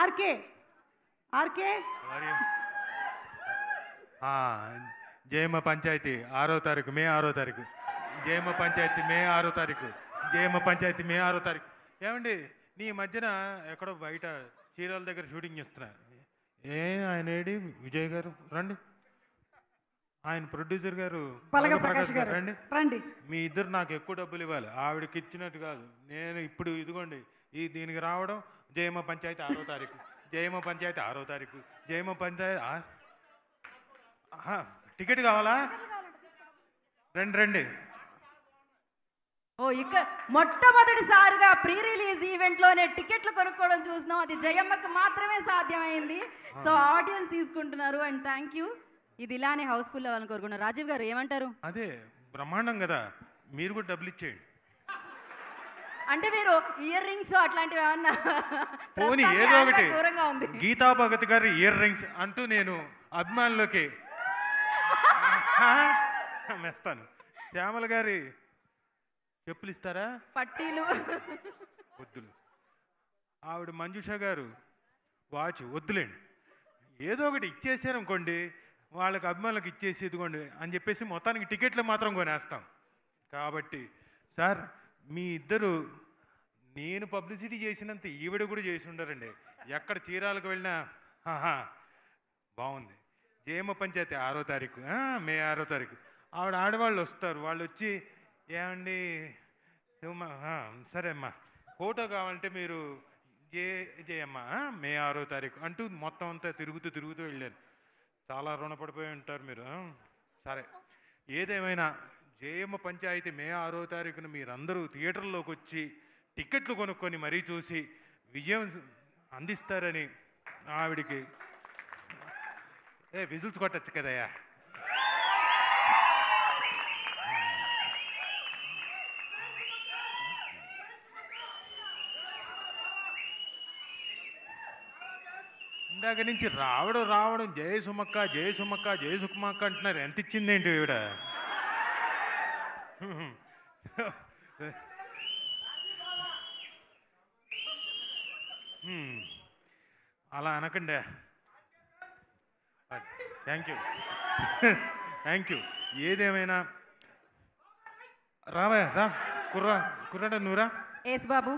RK RK జయమ panchayat ఆరో తారీఖు మే ఆరో తారీఖు జయమ పంచాయతీ మే ఆరో తారీఖు జయమ పంచాయతీ మే ఆరో తారీఖు ఏమండి నీ మధ్యన ఎక్కడో బయట చీరాల దగ్గర షూటింగ్ చేస్తున్నా ఏ ఆయన ఏడి విజయ్ గారు రండి ఆయన ప్రొడ్యూసర్ గారు ప్రకాష్ గారు రండి రండి మీ ఇద్దరు నాకు ఎక్కువ డబ్బులు ఇవ్వాలి ఆవిడకి ఇచ్చినట్టు కాదు నేను ఇప్పుడు ఇదిగోండి ఈ దీనికి రావడం జయమ పంచాయతీ ఆరో తారీఖు జయమ పంచాయతీ ఆరో తారీఖు జయమ పంచాయతీ టికెట్ కావాలా రండి రండి ఓ ఇక్కడ మొట్టమొదటిసారిగా ప్రీ రిలీజ్ ఈవెంట్ లోనే టికెట్లు కొనుక్కోవడం చూసినాం అది జయమ్మకి మాత్రమే సాధ్యమైంది సో ఆడియన్స్ తీసుకుంటున్నారు అండ్ థ్యాంక్ యూ ఇది ఇలానే హౌస్ఫుల్ అవ్వాలని కోరుకున్నారు రాజీవ్ గారు ఏమంటారు అదే బ్రహ్మాండం కదా మీరు కూడా డబ్బులు ఇచ్చేయండి అంటే మీరు ఇయర్ రింగ్స్ అట్లాంటివి ఏమన్నా పోనీ ఏదో ఒకటి దూరంగా ఉంది గీతా భగత్ గారి ఇయర్ రింగ్స్ అంటూ నేను అభిమానులకి మెస్తాను శ్యామల గారి చెప్పులు ఇస్తారా పట్టీలు వద్దులు ఆవిడ మంజుష గారు వాచ్ వద్దులేండి ఏదో ఒకటి ఇచ్చేసారు అనుకోండి వాళ్ళకి అభిమానులకు ఇచ్చేసి ఇదిగోండి అని చెప్పేసి మొత్తానికి టికెట్లు మాత్రం కొనేస్తాం కాబట్టి సార్ మీ ఇద్దరు నేను పబ్లిసిటీ చేసినంత ఈవిడ కూడా చేసి ఉండరండి ఎక్కడ చీరాలకు వెళ్ళినా బాగుంది జేమ పంచాయతీ ఆరో తారీఖు మే ఆరో తారీఖు ఆవిడ ఆడవాళ్ళు వస్తారు వాళ్ళు వచ్చి ఏమండి సరే అమ్మా ఫోటో కావాలంటే మీరు ఏ జయమ్మ మే ఆరో తారీఖు అంటూ మొత్తం అంతా తిరుగుతూ తిరుగుతూ వెళ్ళాను చాలా రుణపడిపోయి ఉంటారు మీరు సరే ఏదేమైనా జయమ పంచాయతీ మే ఆరో తారీఖున మీరందరూ థియేటర్లోకి వచ్చి టిక్కెట్లు కొనుక్కొని మరీ చూసి విజయం అందిస్తారని ఆవిడికి ఏ విజిల్స్ కొట్టచ్చు కదయ్యా ఇందాక నుంచి రావడం రావడం జయసుమక్క జయసుమక్క జయ అంటున్నారు ఎంత ఇచ్చిందేంటి ఇవిడ అలా అనకండి థ్యాంక్ యూ థ్యాంక్ యూ ఏదేమైనా రావా రా కుర్రా కుర్రాడ నువ్వురా ఏస్ బాబు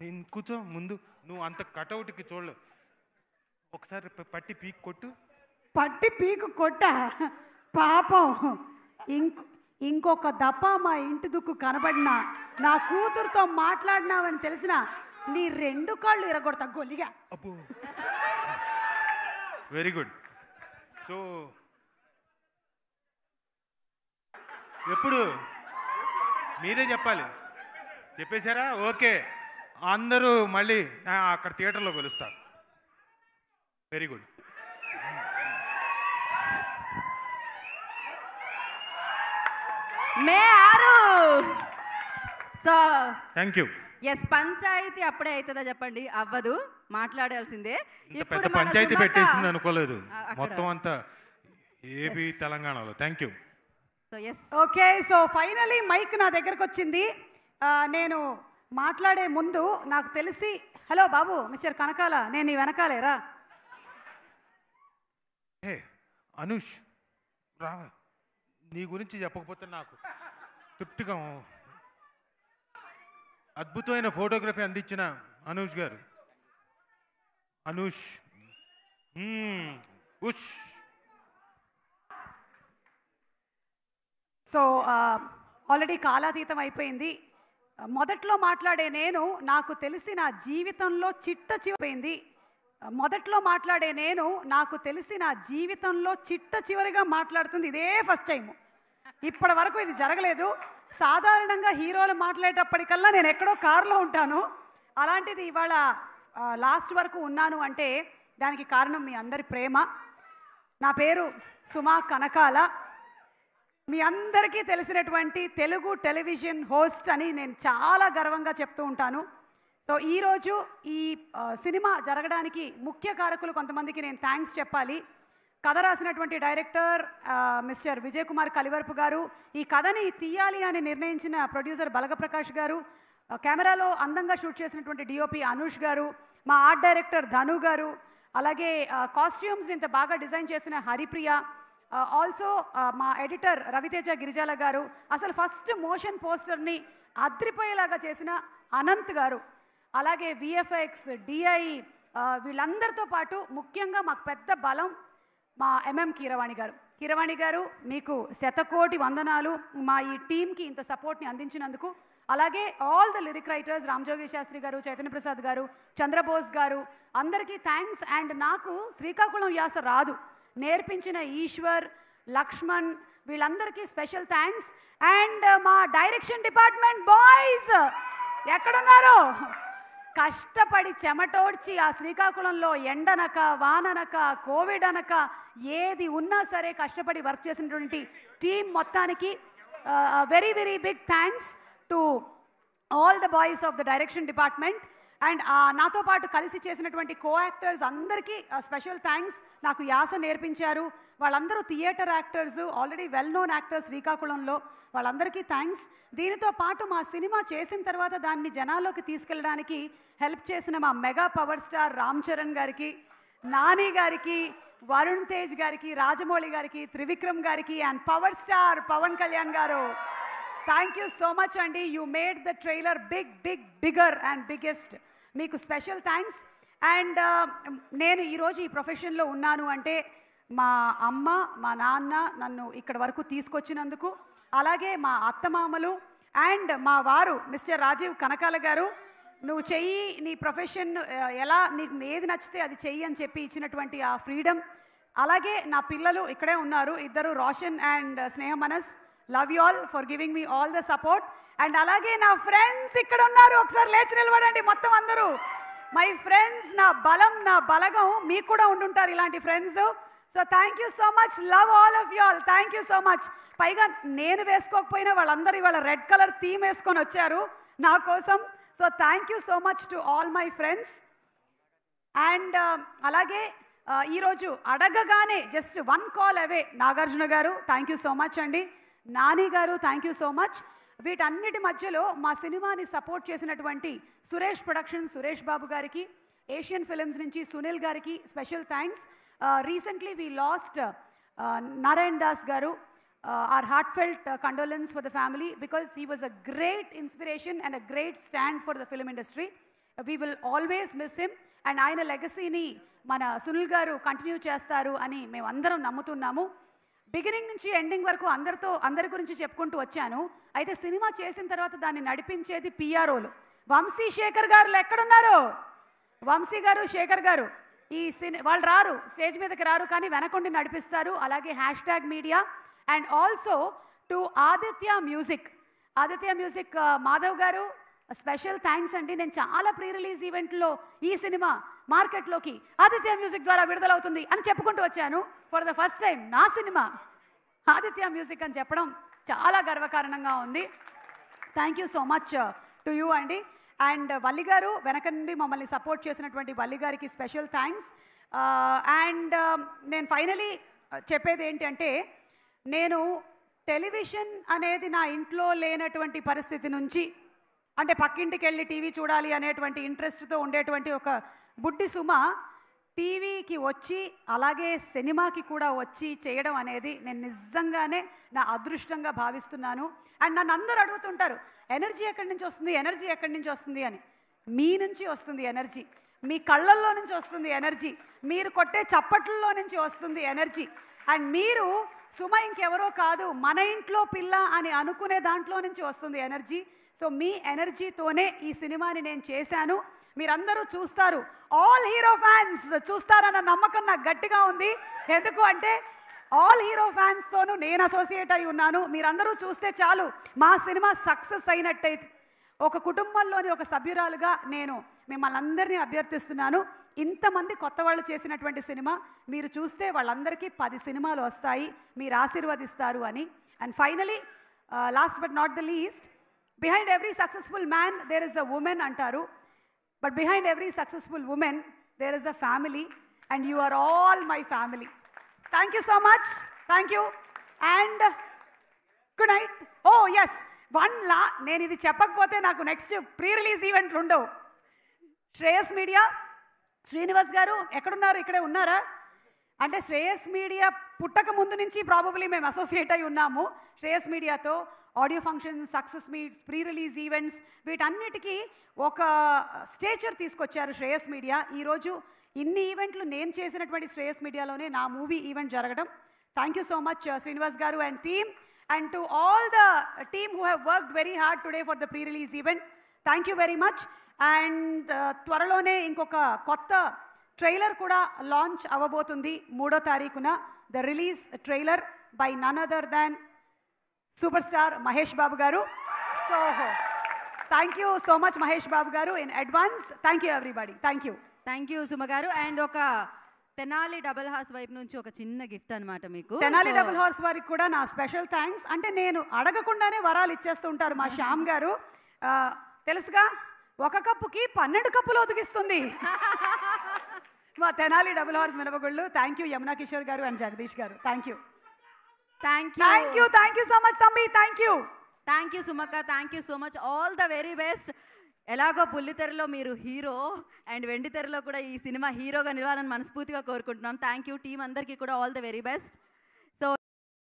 నేను కూర్చో ముందు నువ్వు అంత కటౌట్కి చూడలేదు ఒకసారి పట్టి పీక్ కొట్టు పట్టి పీకు కొట్ట పాపం ఇంకో ఇంకొక దప్ప మా ఇంటి దుక్కు కనబడినా నా కూతురుతో మాట్లాడినావని తెలిసిన నీ రెండు కాళ్ళు ఇరగొడతా గొల్లిగా వెరీ గుడ్ సో ఎప్పుడు మీరే చెప్పాలి చెప్పేశారా ఓకే అందరూ మళ్ళీ అక్కడ థియేటర్లో కలుస్తారు వెరీ గుడ్ మే ఆరు సో థ్యాంక్ యూ ఎస్ పంచాయతీ అప్పుడే అవుతుందా చెప్పండి అవ్వదు మాట్లాడాల్సిందే ఇప్పుడు పంచాయతీ పెట్టేసింది అనుకోలేదు మొత్తం అంతా ఏబీ తెలంగాణలో thank you so yes okay so finally mic నా దగ్గరకు వచ్చింది నేను మాట్లాడే ముందు నాకు తెలిసి హలో బాబు మిస్టర్ కనకాల నేను నీ వెనకాలేరా అనుష్ రావా నీ గురించి చెప్పకపోతే నాకు తృప్తిగా అద్భుతమైన ఫోటోగ్రఫీ అందించిన అనూష్ గారు అనూష్ ఉష్ సో ఆల్రెడీ కాలాతీతం అయిపోయింది మొదట్లో మాట్లాడే నేను నాకు తెలిసిన జీవితంలో చిట్ట చివరిపోయింది మొదట్లో మాట్లాడే నేను నాకు తెలిసి నా జీవితంలో చిట్ట చివరిగా మాట్లాడుతుంది ఇదే ఫస్ట్ టైము ఇప్పటి వరకు ఇది జరగలేదు సాధారణంగా హీరోలు మాట్లాడేటప్పటికల్లా నేను ఎక్కడో కారులో ఉంటాను అలాంటిది ఇవాళ లాస్ట్ వరకు ఉన్నాను అంటే దానికి కారణం మీ అందరి ప్రేమ నా పేరు సుమా కనకాల మీ అందరికీ తెలిసినటువంటి తెలుగు టెలివిజన్ హోస్ట్ అని నేను చాలా గర్వంగా చెప్తూ ఉంటాను సో ఈరోజు ఈ సినిమా జరగడానికి ముఖ్య కారకులు కొంతమందికి నేను థ్యాంక్స్ చెప్పాలి కథ రాసినటువంటి డైరెక్టర్ మిస్టర్ విజయ్ కుమార్ కలివర్పు గారు ఈ కథని తీయాలి అని నిర్ణయించిన ప్రొడ్యూసర్ బలగప్రకాష్ గారు కెమెరాలో అందంగా షూట్ చేసినటువంటి డిఓపి అనూష్ గారు మా ఆర్ట్ డైరెక్టర్ ధను గారు అలాగే కాస్ట్యూమ్స్ని ఇంత బాగా డిజైన్ చేసిన హరిప్రియ ఆల్సో మా ఎడిటర్ రవితేజ గిరిజాల గారు అసలు ఫస్ట్ మోషన్ పోస్టర్ని అద్రిపోయేలాగా చేసిన అనంత్ గారు అలాగే విఎఫ్ఎక్స్ డిఐ వీళ్ళందరితో పాటు ముఖ్యంగా మాకు పెద్ద బలం మా ఎంఎం కీరవాణి గారు కీరవాణి గారు మీకు శతకోటి వందనాలు మా ఈ టీంకి ఇంత సపోర్ట్ని అందించినందుకు అలాగే all the lyric writers Ramjogi Sastry గారు చైతన్య ప్రసాద్ గారు చంద్రబోస్ గారు అందరికీ థ్యాంక్స్ అండ్ నాకు శ్రీకాకుళం వ్యాస రాదు నేర్పించిన ఈశ్వర్ లక్ష్మణ్ వీళ్ళందరికీ స్పెషల్ థ్యాంక్స్ అండ్ మా డైరెక్షన్ డిపార్ట్మెంట్ బాయ్స్ ఎక్కడున్నారు కష్టపడి చెమటోడ్చి ఆ శ్రీకాకుళంలో ఎండనక వాననక కోవిడ్ అనక ఏది ఉన్నా సరే కష్టపడి వర్క్ చేసినటువంటి టీం మొత్తానికి very very big thanks to all the boys of the direction department and నాతో పాటు కలిసి చేసినటువంటి కో యాక్టర్స్ అందరికీ స్పెషల్ థ్యాంక్స్ నాకు యాస నేర్పించారు వాళ్ళందరూ theatre actors already well known actors శ్రీకాకుళంలో వాళ్ళందరికీ థ్యాంక్స్ దీనితో పాటు మా సినిమా చేసిన తర్వాత దాన్ని జనాల్లోకి తీసుకెళ్ళడానికి హెల్ప్ చేసిన మా mega power star Ram Charan గారికి నాని గారికి వరుణ్ తేజ్ గారికి రాజమౌళి గారికి త్రివిక్రమ్ గారికి and power star Pawan Kalyan గారు థ్యాంక్ యూ సో మచ్ అండి you made the trailer big big bigger and biggest మీకు స్పెషల్ థ్యాంక్స్ అండ్ నేను ఈరోజు ఈ ప్రొఫెషన్లో ఉన్నాను అంటే మా అమ్మ మా నాన్న నన్ను ఇక్కడ వరకు తీసుకొచ్చినందుకు అలాగే మా అత్తమామలు అండ్ మా వారు మిస్టర్ రాజీవ్ కనకాల గారు నువ్వు చెయ్యి నీ ప్రొఫెషన్ uh, ఎలా నీకు ఏది నచ్చితే అది చెయ్యి అని చెప్పి ఇచ్చినటువంటి ఆ ఫ్రీడమ్ అలాగే నా పిల్లలు ఇక్కడే ఉన్నారు ఇద్దరు రోషన్ అండ్ స్నేహమనస్ love you all for giving me all the support and అలాగే నా ఫ్రెండ్స్ ఇక్కడ ఉన్నారు ఒకసారి లేచి నిలబడండి మొత్తం అందరూ మై ఫ్రెండ్స్ నా బలం నా బలగం మీకు కూడా ఉండుంటారు ఇలాంటి friends so thank you so much love all of you all thank you so much పైగా నేను వేసుకోకపోయినా వాళ్ళందరూ ఇవాళ రెడ్ కలర్ థీమ్ వేసుకొని వచ్చారు నా కోసం so thank you so much to all my friends and అలాగే uh, ఈరోజు అడగగానే just one call away Nagarjuna గారు థ్యాంక్ యూ సో మచ్ అండి నాని గారు థ్యాంక్ యూ సో మచ్ వీటన్నిటి మధ్యలో మా సినిమాని సపోర్ట్ చేసినటువంటి సురేష్ ప్రొడక్షన్ సురేష్ బాబు గారికి ఏషియన్ ఫిలిమ్స్ నుంచి సునీల్ గారికి special thanks recently we lost Narayan Das గారు our heartfelt condolences for the family because he was a great inspiration and a great stand for the film industry we will always miss him and ఆయన లెగసీని మన సునీల్ గారు continue చేస్తారు అని మేము అందరం నమ్ముతున్నాము beginning నుంచి ఎండింగ్ వరకు అందరితో అందరి గురించి చెప్పుకుంటూ వచ్చాను అయితే సినిమా చేసిన తర్వాత దాన్ని నడిపించేది పిఆర్ఓలు వంశీ శేఖర్ గారు ఎక్కడున్నారు వంశీ గారు శేఖర్ గారు ఈ సిని వాళ్ళు రారు స్టేజ్ మీదకి రారు కానీ వెనకుండి నడిపిస్తారు అలాగే hashtag media and also to Aditya music Aditya music Madhav గారు స్పెషల్ థ్యాంక్స్ అండి నేను చాలా ప్రీ రిలీజ్ ఈవెంట్లో ఈ సినిమా మార్కెట్లోకి ఆదిత్య మ్యూజిక్ ద్వారా విడుదలవుతుంది అని చెప్పుకుంటూ వచ్చాను ఫర్ ద ఫస్ట్ టైం నా సినిమా ఆదిత్య మ్యూజిక్ అని చెప్పడం చాలా గర్వకారణంగా ఉంది thank you so much to you అండి అండ్ uh, వల్లి గారు వెనక నుండి మమ్మల్ని సపోర్ట్ చేసినటువంటి వల్లి గారికి స్పెషల్ థ్యాంక్స్ అండ్ నేను ఫైనలీ uh, చెప్పేది ఏంటంటే నేను టెలివిజన్ అనేది నా ఇంట్లో లేనటువంటి పరిస్థితి నుంచి అంటే పక్కింటికి వెళ్ళి టీవీ చూడాలి అనేటువంటి ఇంట్రెస్ట్తో ఉండేటువంటి ఒక బుడ్డి సుమ టీవీకి వచ్చి అలాగే సినిమాకి కూడా వచ్చి చేయడం అనేది నేను నిజంగానే నా అదృష్టంగా భావిస్తున్నాను అండ్ నన్ను అందరూ అడుగుతుంటారు ఎనర్జీ ఎక్కడి నుంచి వస్తుంది ఎనర్జీ ఎక్కడి నుంచి వస్తుంది అని మీ నుంచి వస్తుంది ఎనర్జీ మీ కళ్ళల్లో నుంచి వస్తుంది ఎనర్జీ మీరు కొట్టే చప్పట్లలో నుంచి వస్తుంది ఎనర్జీ అండ్ మీరు సుమ ఇంకెవరో కాదు మన ఇంట్లో పిల్ల అని అనుకునే దాంట్లో నుంచి వస్తుంది ఎనర్జీ సో మీ ఎనర్జీతోనే ఈ సినిమాని నేను చేశాను మీరందరూ చూస్తారు ఆల్ హీరో ఫ్యాన్స్ చూస్తారన్న నమ్మకం నాకు గట్టిగా ఉంది ఎందుకు అంటే ఆల్ హీరో ఫ్యాన్స్తోనూ నేను అసోసియేట్ అయి ఉన్నాను మీరందరూ చూస్తే చాలు మా సినిమా సక్సెస్ అయినట్టయితే ఒక కుటుంబంలోని ఒక సభ్యురాలుగా నేను మిమ్మల్ని అందరినీ అభ్యర్థిస్తున్నాను ఇంతమంది కొత్త వాళ్ళు చేసినటువంటి సినిమా మీరు చూస్తే వాళ్ళందరికీ పది సినిమాలు వస్తాయి మీరు ఆశీర్వదిస్తారు అని and finally last but not the least behind every successful man there is a women అంటారు but behind every successful women there is a family and you are all my family thank you so much thank you and good night O S one లా నేను ఇది చెప్పకపోతే నాకు next pre release ఈవెంట్లు ఉండవు Shreyas media Srinivas గారు ఎక్కడున్నారు ఇక్కడే ఉన్నారా అంటే శ్రేయస్ మీడియా పుట్టక ముందు నుంచి ప్రాబబ్లీ మేము అసోసియేట్ అయి ఉన్నాము శ్రేయస్ మీడియాతో audio functions success meets pre release events వీటన్నిటికీ ఒక స్టేచర్ తీసుకొచ్చారు శ్రేయస్ మీడియా ఈరోజు ఇన్ని ఈవెంట్లు నేను చేసినటువంటి శ్రేయస్ మీడియాలోనే నా మూవీ ఈవెంట్ జరగడం thank you so much Srinivas గారు and team and to all the team who have worked very hard today for the pre release event thank you very much and త్వరలోనే ఇంకొక కొత్త ట్రైలర్ కూడా లాంచ్ అవ్వబోతుంది మూడో తారీఖున the release trailer by none other than super star Mahesh Babu గారు so thank you so much Mahesh Babu గారు in advance thank you everybody thank you thank you Suma గారు అండ్ ఒక తెనాలి డబుల్ హార్స్ వైపు నుంచి ఒక చిన్న గిఫ్ట్ అనమాట మీకు తెనాలి డబుల్ హార్స్ వారికి కూడా నా స్పెషల్ థ్యాంక్స్ అంటే నేను అడగకుండానే వరాలు ఇచ్చేస్తూ ఉంటారు మా శ్యామ్ గారు తెలుసుగా ఒక కప్పుకి పన్నెండు కప్పులు ఒదిగిస్తుంది మా తెనాలి డబుల్ హార్స్ మినపగుళ్ళు థ్యాంక్ యూ యమునా కిషోర్ గారు అండ్ జగదీష్ గారు thank you thank you thank you thank you so much తమ్మి థ్యాంక్ యూ థ్యాంక్ యూ సుమక్క thank you so much all the very best ఎలాగో బుల్లితెరలో మీరు హీరో అండ్ వెండితెరలో కూడా ఈ సినిమా హీరోగా నిలవాలని మనస్ఫూర్తిగా కోరుకుంటున్నాం థ్యాంక్ యూ టీం అందరికీ కూడా ఆల్ ద వెరీ బెస్ట్